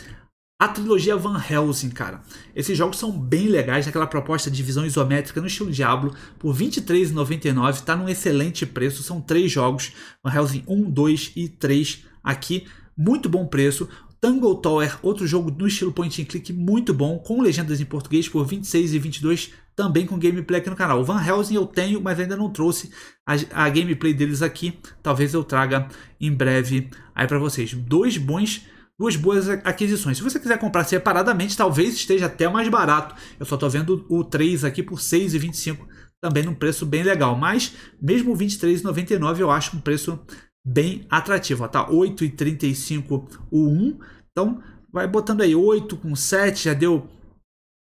a trilogia Van Helsing, cara. Esses jogos são bem legais naquela proposta de visão isométrica no estilo Diablo, por R$ 23,99, tá num excelente preço. São três jogos, Van Helsing 1, 2 e 3 aqui. Muito bom preço. Angle Tower, outro jogo do estilo point and click muito bom, com legendas em português por 26 e 22, também com gameplay aqui no canal. Van Helsing eu tenho, mas ainda não trouxe a, a gameplay deles aqui. Talvez eu traga em breve aí para vocês. Dois bons duas boas aquisições. Se você quiser comprar separadamente, talvez esteja até mais barato. Eu só estou vendo o 3 aqui por 25, também num preço bem legal. Mas mesmo 23,99 eu acho um preço bem atrativo. Ó, tá 8,35 o 1 então, vai botando aí 8 com 7, já deu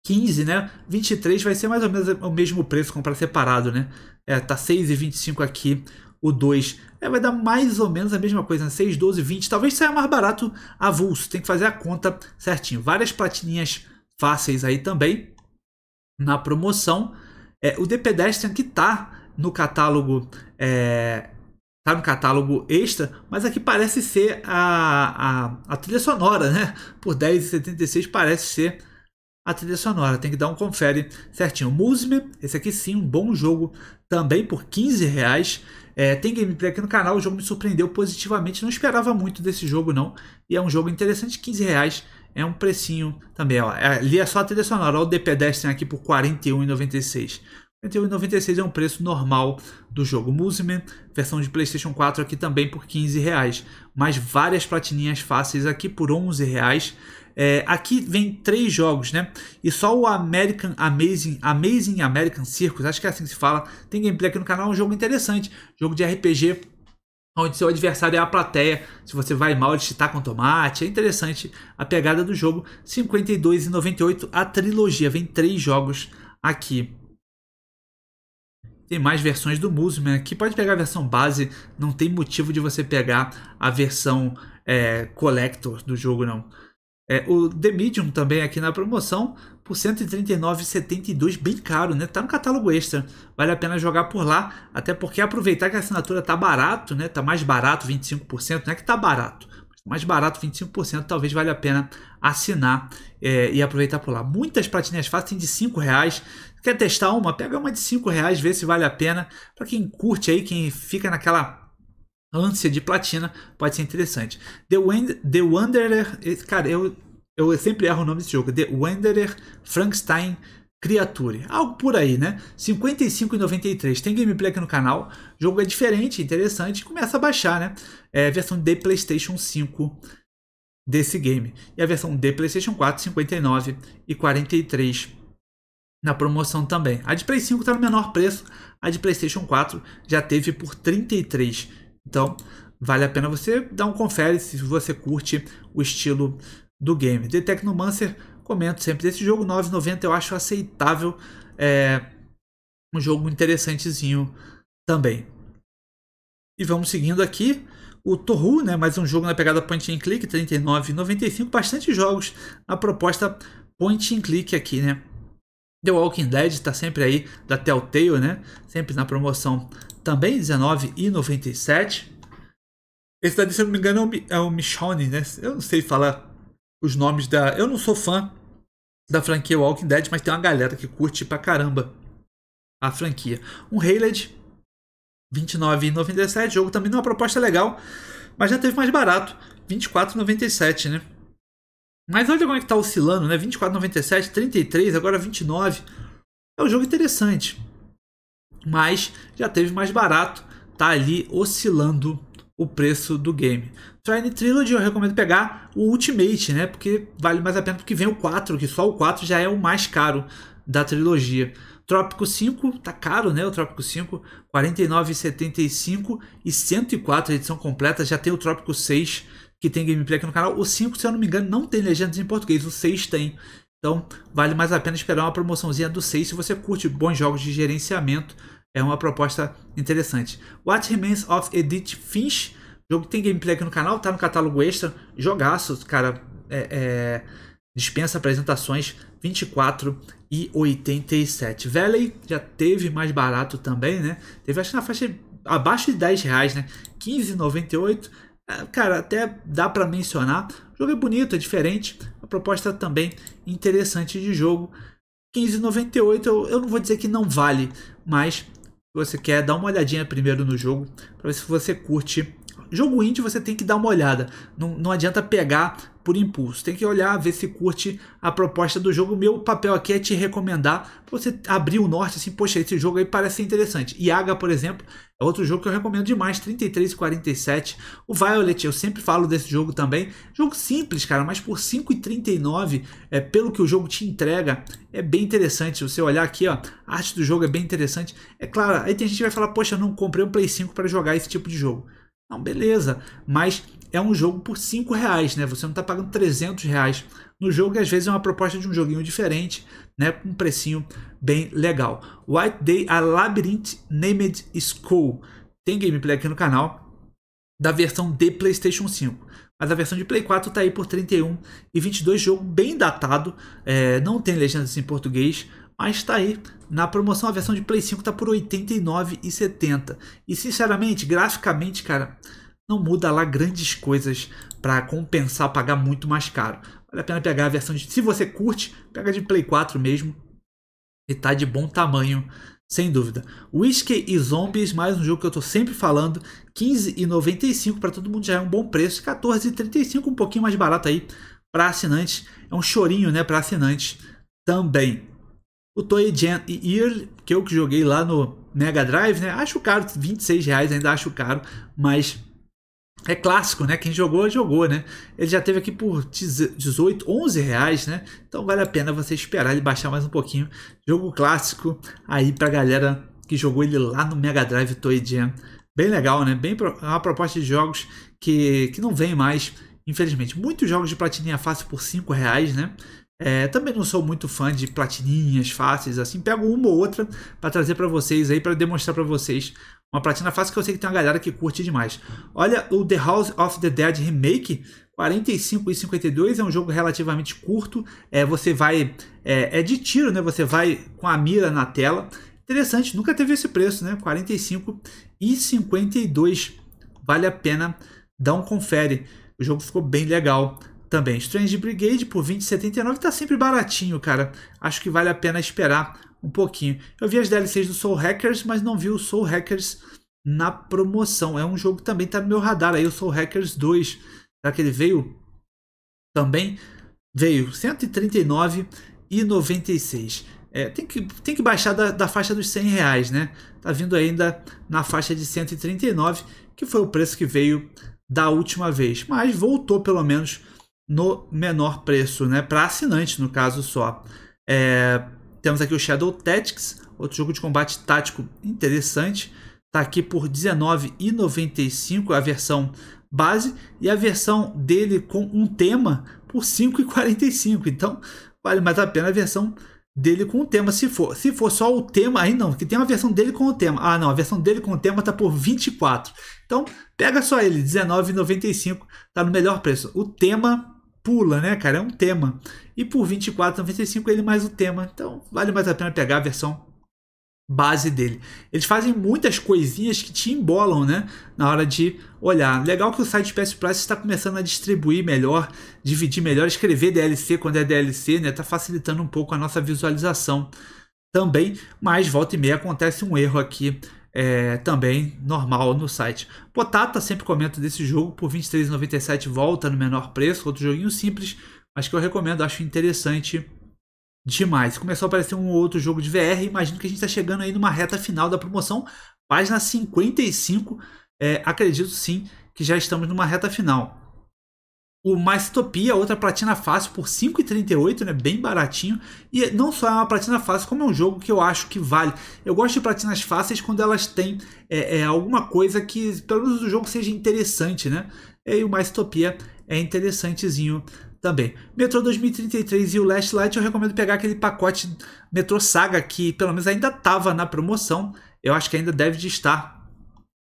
15, né? 23 vai ser mais ou menos o mesmo preço comprar separado, né? É, tá 6,25 aqui o 2. É, vai dar mais ou menos a mesma coisa, né? 6, 12, 20. Talvez saia mais barato avulso. Tem que fazer a conta certinho. Várias platininhas fáceis aí também na promoção. É, o The Pedestrian que tá no catálogo é, tá no catálogo extra, mas aqui parece ser a, a, a trilha sonora, né? Por 10,76 parece ser a trilha sonora. Tem que dar um confere certinho. Musme, esse aqui sim, um bom jogo também por 15 reais. É, tem gameplay aqui no canal, o jogo me surpreendeu positivamente, não esperava muito desse jogo não. E é um jogo interessante, 15 reais é um precinho também. Ó. É, ali é só a trilha sonora, ó, o The Pedestrian aqui por R$41,96. R$41,96 é um preço normal do jogo Museman, versão de PlayStation 4 aqui também por reais, mais várias platininhas fáceis aqui por R$11,00. É, aqui vem três jogos, né? E só o American Amazing, Amazing American Circus, acho que é assim que se fala, tem gameplay aqui no canal, é um jogo interessante, jogo de RPG onde seu adversário é a plateia. Se você vai mal, ele te tá com tomate. É interessante a pegada do jogo. 52,98 a trilogia. Vem três jogos aqui tem mais versões do Musman, né? que pode pegar a versão base, não tem motivo de você pegar a versão é, collector do jogo não. É, o The Medium também aqui na promoção por 139,72, bem caro, né? Tá no catálogo extra, vale a pena jogar por lá, até porque aproveitar que a assinatura tá barato, né? Tá mais barato 25%, não é que tá barato, tá mais barato 25%, talvez valha a pena assinar é, e aproveitar por lá. Muitas platinhas fáceis tem de R$ reais, Quer testar uma? Pega uma de 5 reais, vê se vale a pena. Para quem curte aí, quem fica naquela ânsia de platina, pode ser interessante. The, Wend The Wanderer, cara, eu, eu sempre erro o nome desse jogo. The Wanderer Frankenstein Creature. Algo por aí, né? R$55,93. Tem gameplay aqui no canal. O jogo é diferente, interessante. Começa a baixar, né? É versão de PlayStation 5 desse game. E a versão de PlayStation 4, R$59,43. e na promoção também. A de Play 5 está no menor preço, a de PlayStation 4 já teve por 33. Então, vale a pena você dar um confere se você curte o estilo do game. The Technomancer, comento sempre esse jogo 9,90 eu acho aceitável, é um jogo interessantezinho também. E vamos seguindo aqui o Toru, né, mais um jogo na pegada point and click, 39,95, bastante jogos na proposta point and click aqui, né? The Walking Dead está sempre aí da Telltale, né? Sempre na promoção também, R$19,97. Esse daí, se eu não me engano, é, é o Michonne, né? Eu não sei falar os nomes da. Eu não sou fã da franquia Walking Dead, mas tem uma galera que curte pra caramba a franquia. Um Haled, R$29,97. Jogo também não é uma proposta legal, mas já teve mais barato, R$24,97, né? Mas olha como é que tá oscilando, né? 24,97, 33, agora 29. É um jogo interessante. Mas já teve mais barato. Tá ali oscilando o preço do game. Trine Trilogy eu recomendo pegar o Ultimate, né? Porque vale mais a pena porque vem o 4, que só o 4 já é o mais caro da trilogia. Trópico 5 tá caro, né? O Trópico 5, 49,75 e 104 a edição completa. Já tem o Trópico 6 que tem gameplay aqui no canal. O 5, se eu não me engano, não tem legendas em português, o 6 tem. Então, vale mais a pena esperar uma promoçãozinha do 6 se você curte bons jogos de gerenciamento. É uma proposta interessante. What Remains of Edith Finch. Jogo que tem gameplay aqui no canal, tá no catálogo extra. Jogaço, cara. É, é, dispensa apresentações. 24 e 87. Valley já teve mais barato também, né? Teve acho que na faixa abaixo de 10 reais, né? 15,98 ah, cara, até dá para mencionar. O jogo é bonito, é diferente. A proposta também interessante de jogo. 15,98 eu, eu não vou dizer que não vale, mas você quer dar uma olhadinha primeiro no jogo para ver se você curte Jogo indie você tem que dar uma olhada. Não, não adianta pegar por impulso. Tem que olhar, ver se curte a proposta do jogo. Meu papel aqui é te recomendar você abrir o norte assim, poxa, esse jogo aí parece interessante. Yaga, por exemplo, é outro jogo que eu recomendo demais, 33 e 47. O Violet, eu sempre falo desse jogo também. Jogo simples, cara, mas por 5,39, é, pelo que o jogo te entrega, é bem interessante. Se você olhar aqui, ó, a arte do jogo é bem interessante. É claro, aí tem gente que vai falar, poxa, não comprei um Play 5 para jogar esse tipo de jogo. Não, beleza. Mas é um jogo por 5 reais, né? Você não está pagando 300 reais no jogo e às vezes é uma proposta de um joguinho diferente, né? Com um precinho bem legal. White Day A Labyrinth Named School. Tem gameplay aqui no canal da versão de PlayStation 5. Mas a versão de Play 4 está aí por 31 e 22 jogo bem datado. É, não tem legendas em português, mas está aí na promoção a versão de Play 5 tá por R$ 89,70. E sinceramente, graficamente, cara, não muda lá grandes coisas para compensar pagar muito mais caro. Vale a pena pegar a versão de. Se você curte, pega de Play 4 mesmo. E tá de bom tamanho, sem dúvida. Whiskey e Zombies, mais um jogo que eu tô sempre falando. 15,95 para todo mundo já é um bom preço. 14,35, um pouquinho mais barato aí para assinantes. É um chorinho, né, para assinantes também. O Toy Gen Ear, que eu que joguei lá no Mega Drive, né? Acho caro, 26 reais ainda acho caro, mas é clássico, né? Quem jogou, jogou, né? Ele já teve aqui por 18, 11 reais, né? Então vale a pena você esperar ele baixar mais um pouquinho. Jogo clássico aí pra galera que jogou ele lá no Mega Drive Toy Jam. Bem legal, né? Bem pro... É uma proposta de jogos que, que não vem mais, infelizmente. Muitos jogos de platininha fácil por 5 reais, né? É, também não sou muito fã de platininhas fáceis assim, pego uma ou outra para trazer para vocês aí para demonstrar para vocês uma platina fácil que eu sei que tem uma galera que curte demais. Olha o The House of the Dead Remake 45 e 52 é um jogo relativamente curto. É, você vai é, é de tiro, né? Você vai com a mira na tela. Interessante, nunca teve esse preço, né? 45 e 52 vale a pena dar um confere. O jogo ficou bem legal também. Strange Brigade por 20,79 tá sempre baratinho, cara. Acho que vale a pena esperar um pouquinho. Eu vi as DLCs do Soul Hackers, mas não vi o Soul Hackers na promoção. É um jogo que também tá no meu radar aí, o Soul Hackers 2. Será que ele veio? Também veio 139,96. É, tem, que, tem que baixar da, da faixa dos 100 reais, né? Tá vindo ainda na faixa de 139, que foi o preço que veio da última vez. Mas voltou pelo menos no menor preço, né? Para assinante, no caso só. É, temos aqui o Shadow Tactics, outro jogo de combate tático interessante. Está aqui por R$19,95 a versão base e a versão dele com um tema por R$5,45. Então vale mais a pena a versão dele com o tema. Se for, se for só o tema, aí não, que tem uma versão dele com o tema. Ah, não, a versão dele com o tema tá por 24. Então, pega só ele, 19,95, tá no melhor preço. O tema pula, né, cara? É um tema. E por 24,95 ele é mais o tema. Então vale mais a pena pegar a versão base dele. Eles fazem muitas coisinhas que te embolam, né? Na hora de olhar. Legal que o site PS Plus está começando a distribuir melhor, dividir melhor, escrever DLC quando é DLC, né? Tá facilitando um pouco a nossa visualização também, mas volta e meia acontece um erro aqui é, também normal no site. Potata sempre comenta desse jogo, por R$ 23,97 volta no menor preço, outro joguinho simples, mas que eu recomendo, acho interessante demais. Começou a aparecer um outro jogo de VR, imagino que a gente está chegando aí numa reta final da promoção, página 55, é, acredito sim que já estamos numa reta final. O Mais Topia, outra platina fácil por 5,38, né? Bem baratinho. E não só é uma platina fácil, como é um jogo que eu acho que vale. Eu gosto de platinas fáceis quando elas têm é, é, alguma coisa que, pelo menos, o jogo seja interessante, né? É, e o Mais Topia é interessantezinho também. Metro 2033 e o Last Light eu recomendo pegar aquele pacote Metro Saga que pelo menos ainda estava na promoção. Eu acho que ainda deve de estar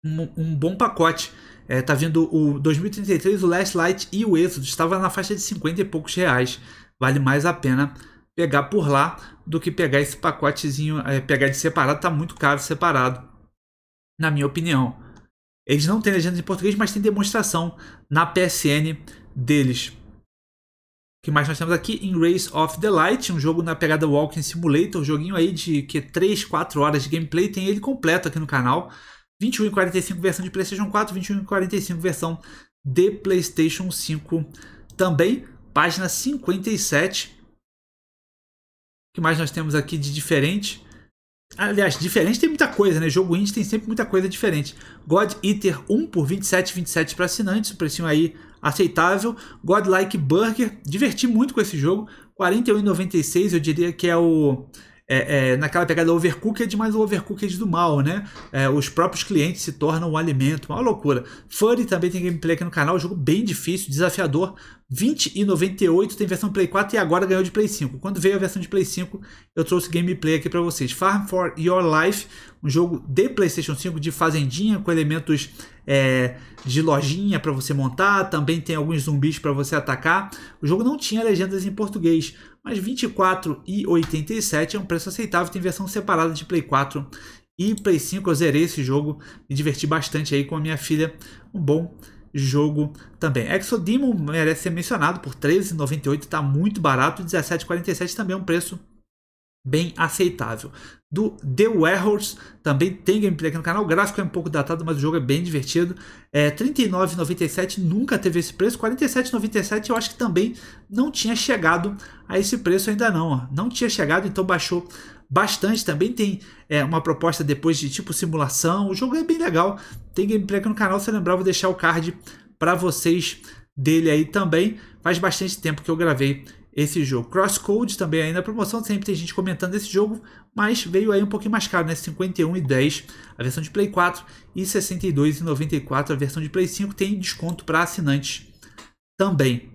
um, um bom pacote é, tá vindo o 2033, o Last Light e o Êxodo. Estava na faixa de 50 e poucos reais. Vale mais a pena pegar por lá do que pegar esse pacotezinho, é, pegar de separado. Tá muito caro separado, na minha opinião. Eles não têm legendas em português, mas tem demonstração na PSN deles. O que mais nós temos aqui? em Race of the Light, um jogo na pegada Walking Simulator, um joguinho aí de que é 3, 4 horas de gameplay, tem ele completo aqui no canal. 21.45 versão de PlayStation 4, 21.45 versão de PlayStation 5 também. Página 57. O que mais nós temos aqui de diferente? Aliás, diferente tem muita coisa, né? Jogo indie tem sempre muita coisa diferente. God Eater 1 por 27,27 para assinantes, o precinho aí aceitável. Godlike Burger, diverti muito com esse jogo. 41,96 eu diria que é o é, é, naquela pegada overcooked, mas o overcooked do mal, né? É, os próprios clientes se tornam o alimento, uma loucura. Furry também tem gameplay aqui no canal, jogo bem difícil, desafiador, 20,98 tem versão Play 4 e agora ganhou de Play 5. Quando veio a versão de Play 5, eu trouxe gameplay aqui para vocês. Farm for Your Life, um jogo de PlayStation 5 de fazendinha com elementos é, de lojinha para você montar. Também tem alguns zumbis para você atacar. O jogo não tinha legendas em português, mas 24,87 é um preço aceitável. Tem versão separada de Play 4 e Play 5. Eu zerei esse jogo, me diverti bastante aí com a minha filha. Um bom jogo também. Exodemon merece ser mencionado por R$13,98, está muito barato, R$17,47 também é um preço bem aceitável. Do The Warhorse, também tem gameplay aqui no canal, o gráfico é um pouco datado, mas o jogo é bem divertido. É, R$39,97 nunca teve esse preço, R$47,97 eu acho que também não tinha chegado a esse preço ainda não, ó. não tinha chegado, então baixou bastante. Também tem é, uma proposta depois de tipo simulação. O jogo é bem legal. Tem gameplay aqui no canal. Se eu lembrar, vou deixar o card para vocês dele aí também. Faz bastante tempo que eu gravei esse jogo. Crosscode também aí na promoção, sempre tem gente comentando esse jogo, mas veio aí um pouquinho mais caro, né? 51 e a versão de Play 4 e 62 e a versão de Play 5 tem desconto para assinantes também.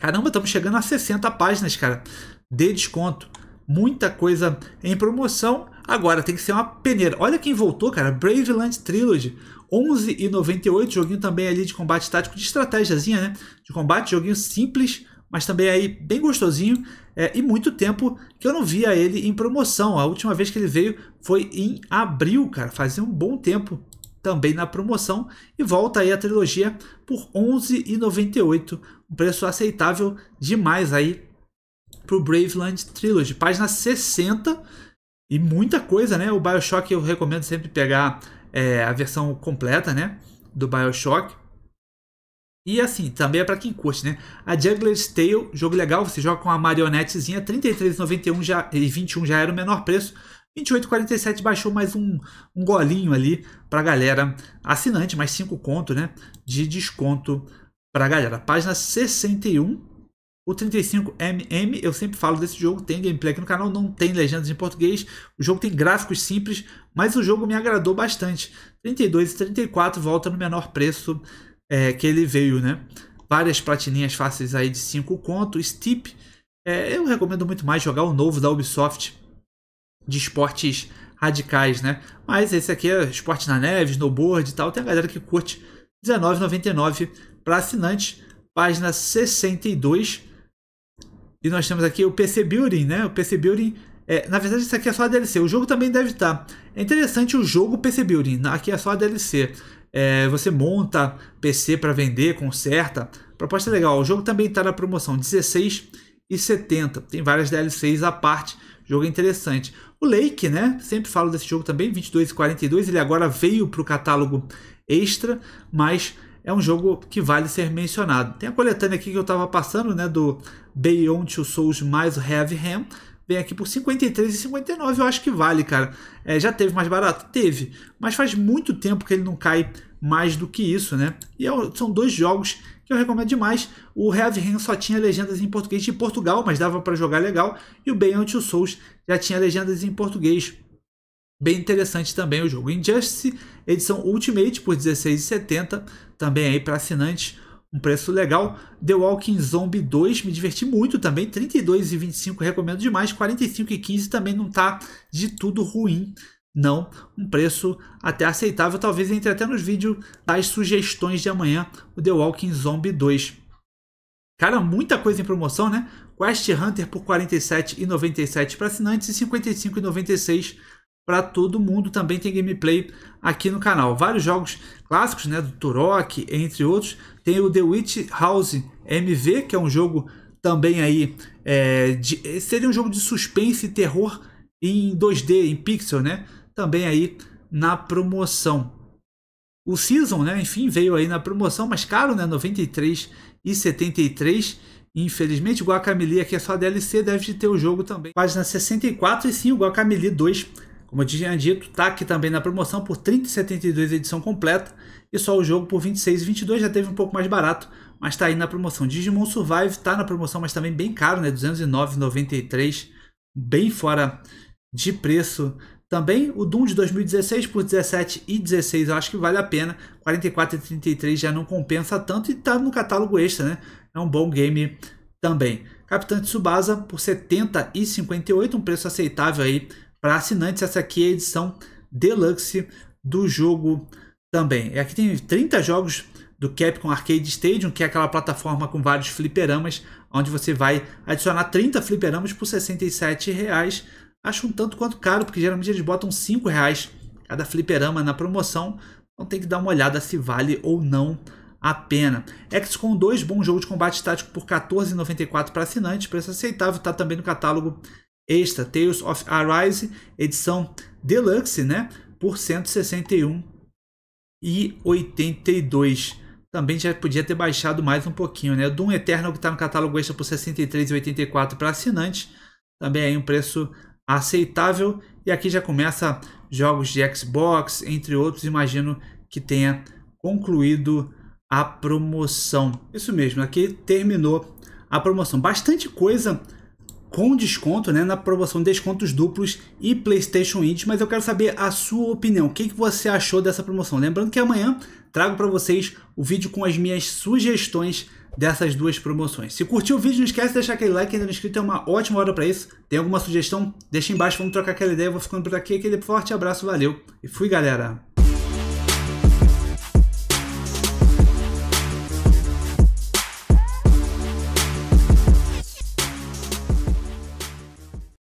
Caramba, estamos chegando a 60 páginas, cara, de desconto muita coisa em promoção. Agora tem que ser uma peneira. Olha quem voltou, cara. Brave Land Trilogy. 11,98. Joguinho também ali de combate tático, de estratégiazinha, né? De combate, joguinho simples, mas também aí bem gostosinho. É, e muito tempo que eu não via ele em promoção. A última vez que ele veio foi em abril, cara. Fazia um bom tempo também na promoção. E volta aí a trilogia por R$ 11,98. Um preço aceitável demais aí pro Braveland Trilogy, página 60 e muita coisa, né? O BioShock eu recomendo sempre pegar é, a versão completa, né, do BioShock. E assim, também é para quem curte, né? A Juggler's Tale, jogo legal, você joga com a marionetezinha, 33,91 já e 21 já era o menor preço. 28,47 baixou mais um, um golinho ali para galera assinante, mais 5 conto, né, de desconto para galera. Página 61 o 35mm, eu sempre falo desse jogo, tem gameplay aqui no canal, não tem legendas em português. O jogo tem gráficos simples, mas o jogo me agradou bastante. 32 e 34 volta no menor preço é, que ele veio, né? Várias platininhas fáceis aí de 5 conto. Steep, é, eu recomendo muito mais jogar o novo da Ubisoft de esportes radicais, né? Mas esse aqui é esporte na neve, snowboard e tal. Tem a galera que curte R$19,99 para assinante. Página 62 e nós temos aqui o PC Building, né? O PC Building. É, na verdade, isso aqui é só a DLC. O jogo também deve estar. É interessante o jogo PC Building. Aqui é só a DLC. É, você monta PC para vender, conserta. Proposta legal. O jogo também está na promoção 16 e 70. Tem várias DLCs à parte. jogo é interessante. O Lake, né? Sempre falo desse jogo também, 22 e 42. Ele agora veio para o catálogo extra, mas é um jogo que vale ser mencionado. Tem a coletânea aqui que eu estava passando, né, do Beyond Two Souls mais Heavy Ham, vem aqui por 53 e eu acho que vale, cara. É, já teve mais barato? Teve, mas faz muito tempo que ele não cai mais do que isso, né? E é, são dois jogos que eu recomendo demais. O Heavy Rain só tinha legendas em português de Portugal, mas dava para jogar legal, e o Beyond Two Souls já tinha legendas em português Bem interessante também o jogo. Injustice, edição Ultimate por R$16,70, também aí para assinantes, um preço legal. The Walking Zombie 2, me diverti muito também, R$32,25, recomendo demais. R$45,15 também não tá de tudo ruim, não. Um preço até aceitável, talvez entre até nos vídeos das sugestões de amanhã, o The Walking Zombie 2. Cara, muita coisa em promoção, né? Quest Hunter por R$ 47,97 para assinantes e R$ 55,96 para todo mundo. Também tem gameplay aqui no canal. Vários jogos clássicos, né, do Turok, entre outros. Tem o The Witch House MV, que é um jogo também aí é, de, seria um jogo de suspense e terror em 2D, em pixel, né? Também aí na promoção. O Season, né? Enfim, veio aí na promoção, mas caro, né? 93 e 73. Infelizmente, o Guacamelee aqui é só DLC, deve ter o jogo também. Página 64 e sim, o Guacamelee 2 como eu tinha dito, tá aqui também na promoção por 30,72 edição completa e só o jogo por 26,22 já teve um pouco mais barato, mas tá aí na promoção. Digimon Survive tá na promoção, mas também bem caro, né? 209,93, bem fora de preço. Também o Doom de 2016 por 17 e 16, eu acho que vale a pena. 44 e 33 já não compensa tanto e tá no catálogo extra, né? É um bom game também. Capitão Tsubasa por 70 e 58, um preço aceitável aí para assinantes, essa aqui é a edição deluxe do jogo também. E aqui tem 30 jogos do Capcom Arcade Stadium, que é aquela plataforma com vários fliperamas, onde você vai adicionar 30 fliperamas por R$ 67,00. Acho um tanto quanto caro, porque geralmente eles botam R$ 5,00 cada fliperama na promoção, então tem que dar uma olhada se vale ou não a pena. XCOM 2, bom jogo de combate estático por R$ 14,94 para assinante, preço aceitável, está também no catálogo extra Tales of Arise, edição deluxe, né, por 161 e 82. Também já podia ter baixado mais um pouquinho, né? Doom Eternal que está no catálogo extra por 63,84 para assinante. também aí um preço aceitável. E aqui já começa jogos de Xbox, entre outros, imagino que tenha concluído a promoção. Isso mesmo, aqui terminou a promoção. Bastante coisa com desconto, né, na promoção descontos duplos e PlayStation Indies, mas eu quero saber a sua opinião. O que, que você achou dessa promoção? Lembrando que amanhã trago para vocês o vídeo com as minhas sugestões dessas duas promoções. Se curtiu o vídeo, não esquece de deixar aquele like, ainda não inscrito, é uma ótima hora para isso. Tem alguma sugestão? Deixa embaixo, vamos trocar aquela ideia. Eu vou ficando por aqui, aquele forte abraço, valeu e fui, galera!